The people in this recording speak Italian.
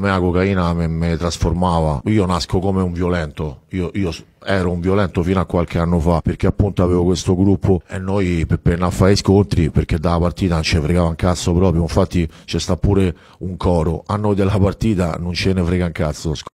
me la cocaina mi trasformava. Io nasco come un violento, io, io, ero un violento fino a qualche anno fa perché appunto avevo questo gruppo e noi per, per andare a fare scontri perché dalla partita non ci fregava un cazzo proprio, infatti c'è sta pure un coro, a noi della partita non ce ne frega un cazzo.